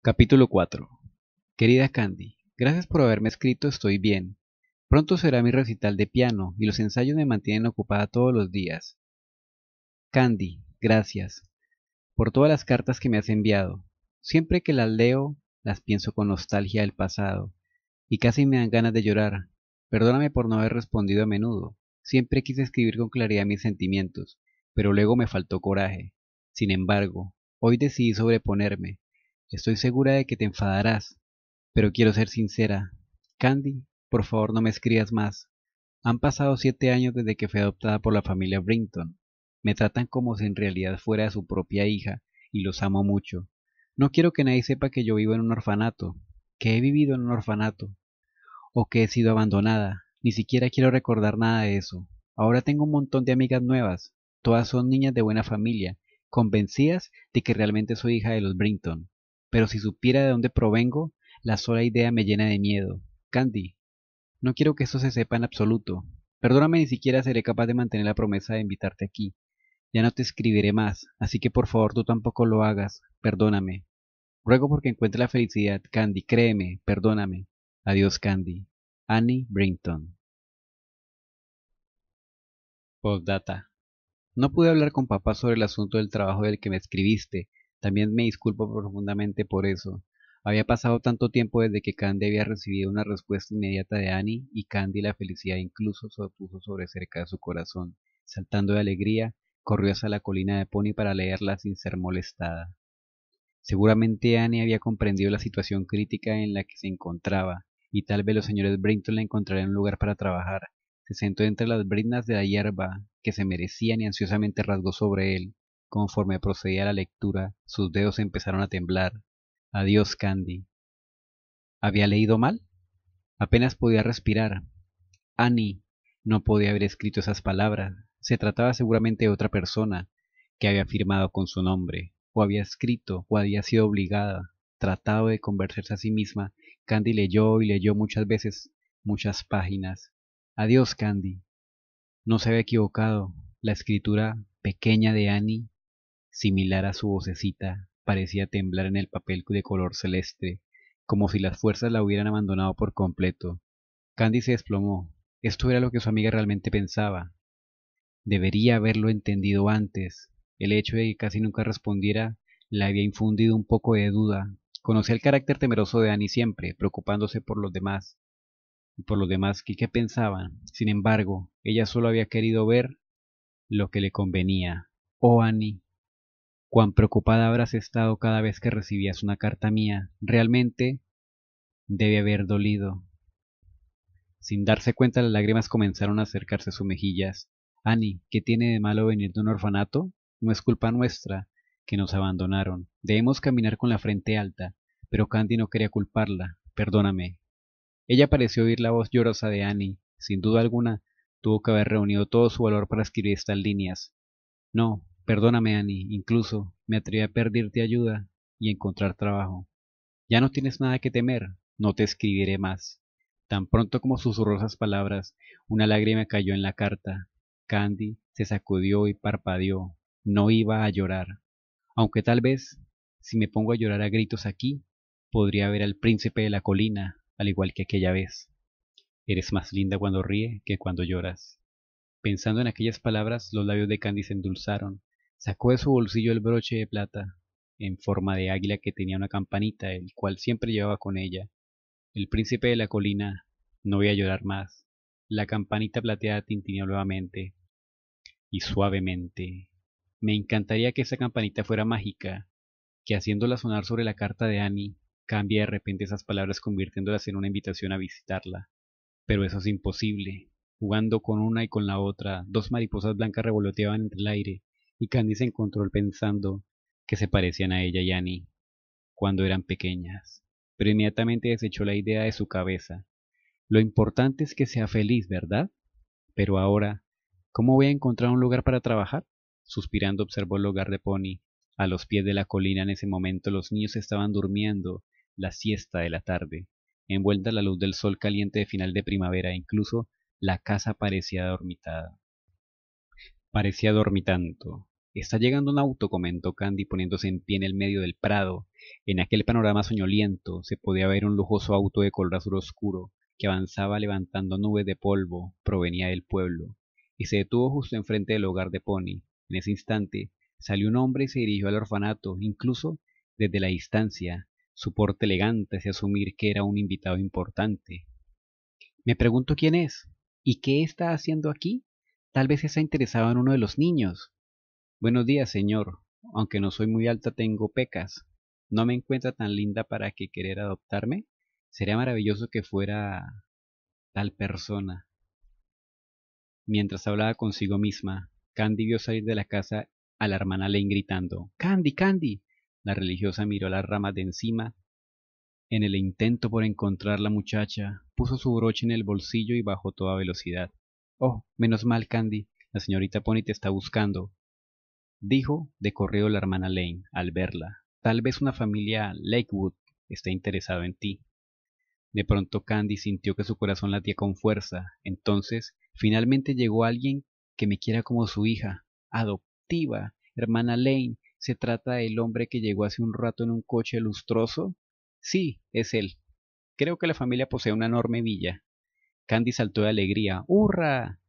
Capítulo 4 Querida Candy, gracias por haberme escrito Estoy bien. Pronto será mi recital de piano y los ensayos me mantienen ocupada todos los días. Candy, gracias por todas las cartas que me has enviado. Siempre que las leo, las pienso con nostalgia del pasado y casi me dan ganas de llorar. Perdóname por no haber respondido a menudo. Siempre quise escribir con claridad mis sentimientos, pero luego me faltó coraje. Sin embargo, hoy decidí sobreponerme Estoy segura de que te enfadarás, pero quiero ser sincera. Candy, por favor no me escribas más. Han pasado siete años desde que fui adoptada por la familia Brinton. Me tratan como si en realidad fuera su propia hija, y los amo mucho. No quiero que nadie sepa que yo vivo en un orfanato, que he vivido en un orfanato, o que he sido abandonada. Ni siquiera quiero recordar nada de eso. Ahora tengo un montón de amigas nuevas. Todas son niñas de buena familia, convencidas de que realmente soy hija de los Brinton pero si supiera de dónde provengo, la sola idea me llena de miedo. Candy, no quiero que esto se sepa en absoluto. Perdóname, ni siquiera seré capaz de mantener la promesa de invitarte aquí. Ya no te escribiré más, así que por favor tú tampoco lo hagas. Perdóname. Ruego porque encuentre la felicidad, Candy, créeme, perdóname. Adiós, Candy. Annie Brinton. Postdata. No pude hablar con papá sobre el asunto del trabajo del que me escribiste, también me disculpo profundamente por eso. Había pasado tanto tiempo desde que Candy había recibido una respuesta inmediata de Annie y Candy la felicidad incluso se puso sobre cerca de su corazón. Saltando de alegría, corrió hacia la colina de Pony para leerla sin ser molestada. Seguramente Annie había comprendido la situación crítica en la que se encontraba, y tal vez los señores Brinton le encontrarían un lugar para trabajar. Se sentó entre las brinas de la hierba que se merecían y ansiosamente rasgó sobre él. Conforme procedía la lectura, sus dedos empezaron a temblar. Adiós, Candy. ¿Había leído mal? Apenas podía respirar. Annie no podía haber escrito esas palabras. Se trataba seguramente de otra persona que había firmado con su nombre, o había escrito, o había sido obligada, tratado de convencerse a sí misma. Candy leyó y leyó muchas veces, muchas páginas. Adiós, Candy. No se había equivocado. La escritura pequeña de Annie similar a su vocecita, parecía temblar en el papel de color celeste, como si las fuerzas la hubieran abandonado por completo. Candy se desplomó. Esto era lo que su amiga realmente pensaba. Debería haberlo entendido antes. El hecho de que casi nunca respondiera la había infundido un poco de duda. Conocía el carácter temeroso de Annie siempre, preocupándose por los demás. Y por los demás que qué pensaban. Sin embargo, ella solo había querido ver lo que le convenía. Oh, Annie, cuán preocupada habrás estado cada vez que recibías una carta mía. Realmente debe haber dolido. Sin darse cuenta, las lágrimas comenzaron a acercarse a sus mejillas. Annie, ¿qué tiene de malo venir de un orfanato? No es culpa nuestra que nos abandonaron. Debemos caminar con la frente alta. Pero Candy no quería culparla. Perdóname. Ella pareció oír la voz llorosa de Annie. Sin duda alguna, tuvo que haber reunido todo su valor para escribir estas líneas. No, Perdóname, Annie, incluso me atreví a pedirte ayuda y encontrar trabajo. Ya no tienes nada que temer, no te escribiré más. Tan pronto como susurró esas palabras, una lágrima cayó en la carta. Candy se sacudió y parpadeó. No iba a llorar. Aunque tal vez, si me pongo a llorar a gritos aquí, podría ver al príncipe de la colina, al igual que aquella vez. Eres más linda cuando ríe que cuando lloras. Pensando en aquellas palabras, los labios de Candy se endulzaron Sacó de su bolsillo el broche de plata, en forma de águila que tenía una campanita, el cual siempre llevaba con ella. El príncipe de la colina, no voy a llorar más. La campanita plateada tintineó nuevamente y suavemente. Me encantaría que esa campanita fuera mágica, que haciéndola sonar sobre la carta de Annie, cambie de repente esas palabras convirtiéndolas en una invitación a visitarla. Pero eso es imposible. Jugando con una y con la otra, dos mariposas blancas revoloteaban entre el aire, y Candy se encontró pensando que se parecían a ella y Annie cuando eran pequeñas, pero inmediatamente desechó la idea de su cabeza. Lo importante es que sea feliz, ¿verdad? Pero ahora, ¿cómo voy a encontrar un lugar para trabajar? Suspirando observó el hogar de Pony. A los pies de la colina en ese momento los niños estaban durmiendo la siesta de la tarde, envuelta la luz del sol caliente de final de primavera, incluso la casa parecía dormitada. Parecía dormitando. Está llegando un auto, comentó Candy poniéndose en pie en el medio del prado. En aquel panorama soñoliento se podía ver un lujoso auto de color azul oscuro que avanzaba levantando nubes de polvo, provenía del pueblo, y se detuvo justo enfrente del hogar de Pony. En ese instante salió un hombre y se dirigió al orfanato, incluso desde la distancia, su porte elegante hacía asumir que era un invitado importante. Me pregunto quién es y qué está haciendo aquí, Tal vez ha interesado en uno de los niños. Buenos días, señor. Aunque no soy muy alta, tengo pecas. ¿No me encuentra tan linda para que querer adoptarme? Sería maravilloso que fuera tal persona. Mientras hablaba consigo misma, Candy vio salir de la casa a la hermana Lane gritando Candy, Candy. La religiosa miró las ramas de encima. En el intento por encontrar la muchacha, puso su broche en el bolsillo y bajó toda velocidad. Oh, menos mal, Candy. La señorita Pony te está buscando. Dijo de correo la hermana Lane al verla. Tal vez una familia Lakewood está interesada en ti. De pronto Candy sintió que su corazón latía con fuerza. Entonces, finalmente llegó alguien que me quiera como su hija, adoptiva, hermana Lane. ¿Se trata del hombre que llegó hace un rato en un coche lustroso? Sí, es él. Creo que la familia posee una enorme villa. Candy saltó de alegría. ¡Hurra!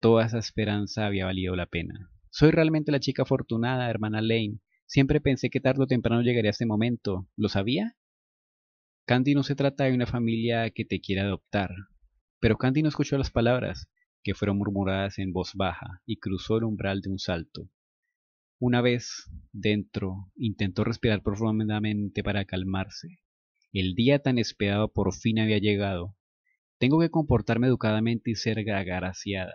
Toda esa esperanza había valido la pena. Soy realmente la chica afortunada, hermana Lane. Siempre pensé que tarde o temprano llegaría este momento. ¿Lo sabía? Candy no se trata de una familia que te quiera adoptar. Pero Candy no escuchó las palabras, que fueron murmuradas en voz baja, y cruzó el umbral de un salto. Una vez dentro, intentó respirar profundamente para calmarse. El día tan esperado por fin había llegado, tengo que comportarme educadamente y ser agraciada.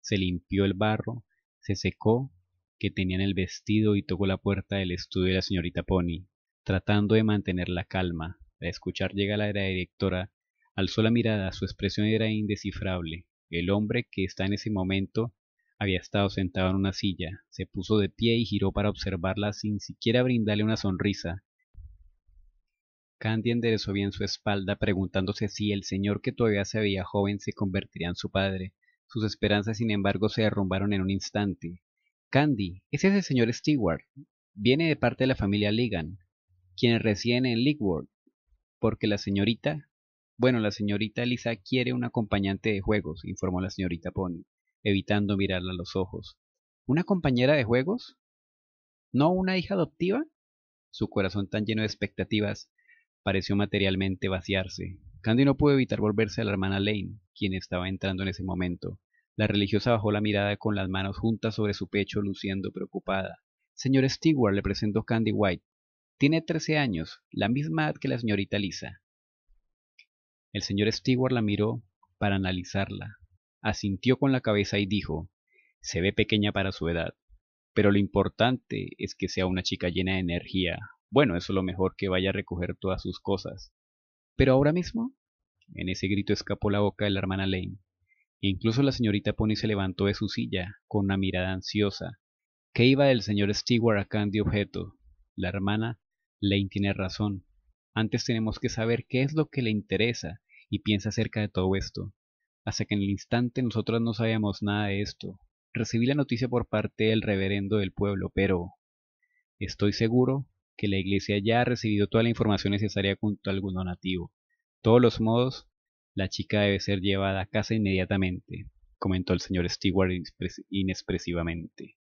Se limpió el barro, se secó, que tenía en el vestido y tocó la puerta del estudio de la señorita Pony, tratando de mantener la calma. Al escuchar llegar la directora, alzó la mirada, su expresión era indescifrable. El hombre que está en ese momento había estado sentado en una silla, se puso de pie y giró para observarla sin siquiera brindarle una sonrisa. Candy enderezó bien su espalda preguntándose si el señor que todavía se veía joven se convertiría en su padre. Sus esperanzas, sin embargo, se derrumbaron en un instante. Candy, ese es el señor Stewart. Viene de parte de la familia Ligan, quienes residen en ¿Por porque la señorita... Bueno, la señorita Lisa quiere un acompañante de juegos, informó la señorita Pony, evitando mirarla a los ojos. ¿Una compañera de juegos? ¿No una hija adoptiva? Su corazón tan lleno de expectativas pareció materialmente vaciarse. Candy no pudo evitar volverse a la hermana Lane, quien estaba entrando en ese momento. La religiosa bajó la mirada con las manos juntas sobre su pecho, luciendo preocupada. Señor Stewart le presentó Candy White. Tiene trece años, la misma edad que la señorita Lisa. El señor Stewart la miró para analizarla. Asintió con la cabeza y dijo, se ve pequeña para su edad, pero lo importante es que sea una chica llena de energía, bueno, eso es lo mejor que vaya a recoger todas sus cosas. Pero ahora mismo... En ese grito escapó la boca de la hermana Lane. E incluso la señorita Pony se levantó de su silla, con una mirada ansiosa. ¿Qué iba el señor Stewart a de objeto? La hermana Lane tiene razón. Antes tenemos que saber qué es lo que le interesa y piensa acerca de todo esto. Hasta que en el instante nosotros no sabíamos nada de esto. Recibí la noticia por parte del reverendo del pueblo, pero estoy seguro que la Iglesia ya ha recibido toda la información necesaria junto a algún donativo. todos los modos, la chica debe ser llevada a casa inmediatamente, comentó el señor Stewart inexpresivamente.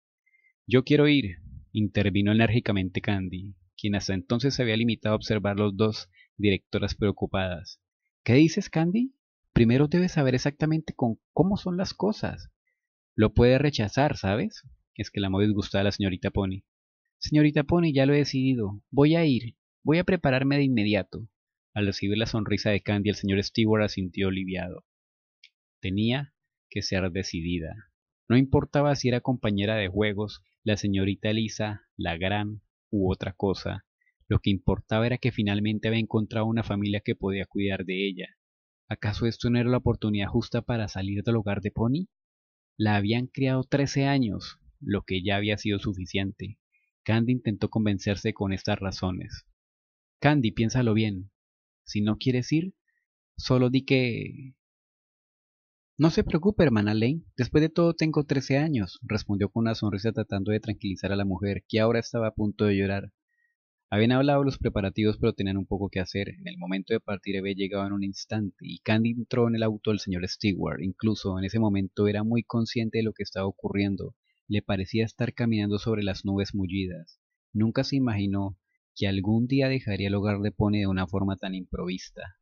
Yo quiero ir, intervino enérgicamente Candy, quien hasta entonces se había limitado a observar los dos directoras preocupadas. ¿Qué dices, Candy? Primero debes saber exactamente con cómo son las cosas. Lo puede rechazar, ¿sabes? Es que la disgustada la señorita Pony. Señorita Pony, ya lo he decidido. Voy a ir. Voy a prepararme de inmediato. Al recibir la sonrisa de Candy, el señor Stewart asintió aliviado. Tenía que ser decidida. No importaba si era compañera de juegos, la señorita Lisa, la gran u otra cosa. Lo que importaba era que finalmente había encontrado una familia que podía cuidar de ella. ¿Acaso esto no era la oportunidad justa para salir del hogar de Pony? La habían criado trece años, lo que ya había sido suficiente. Candy intentó convencerse con estas razones. Candy, piénsalo bien. Si no quieres ir, solo di que... No se preocupe, hermana Lane. Después de todo tengo trece años, respondió con una sonrisa tratando de tranquilizar a la mujer, que ahora estaba a punto de llorar. Habían hablado los preparativos, pero tenían un poco que hacer. En el momento de partir, había llegado en un instante, y Candy entró en el auto del señor Stewart. Incluso en ese momento era muy consciente de lo que estaba ocurriendo le parecía estar caminando sobre las nubes mullidas. Nunca se imaginó que algún día dejaría el hogar de Pone de una forma tan improvista.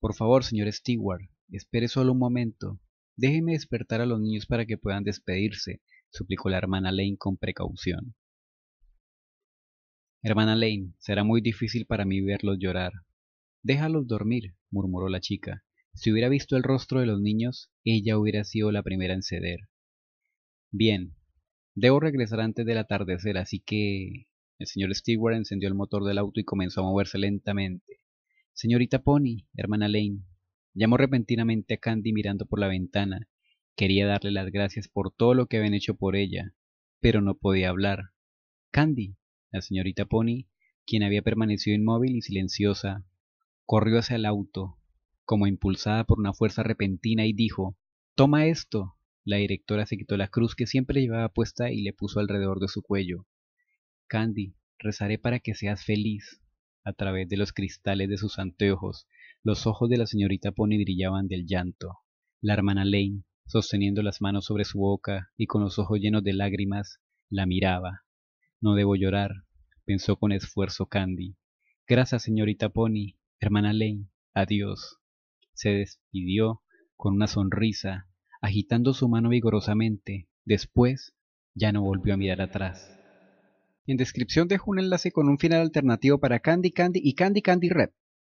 Por favor, señor Stewart, espere solo un momento. Déjeme despertar a los niños para que puedan despedirse, suplicó la hermana Lane con precaución. Hermana Lane, será muy difícil para mí verlos llorar. Déjalos dormir, murmuró la chica. Si hubiera visto el rostro de los niños, ella hubiera sido la primera en ceder. Bien, debo regresar antes del atardecer, así que... El señor Stewart encendió el motor del auto y comenzó a moverse lentamente. Señorita Pony, hermana Lane, llamó repentinamente a Candy mirando por la ventana. Quería darle las gracias por todo lo que habían hecho por ella, pero no podía hablar. Candy, la señorita Pony, quien había permanecido inmóvil y silenciosa, corrió hacia el auto, como impulsada por una fuerza repentina, y dijo Toma esto. La directora se quitó la cruz que siempre llevaba puesta y le puso alrededor de su cuello. Candy, rezaré para que seas feliz. A través de los cristales de sus anteojos, los ojos de la señorita Pony brillaban del llanto. La hermana Lane, sosteniendo las manos sobre su boca y con los ojos llenos de lágrimas, la miraba. No debo llorar, pensó con esfuerzo Candy. Gracias, señorita Pony, hermana Lane, adiós. Se despidió con una sonrisa agitando su mano vigorosamente. Después, ya no volvió a mirar atrás. En descripción dejo un enlace con un final alternativo para Candy Candy y Candy Candy Rep.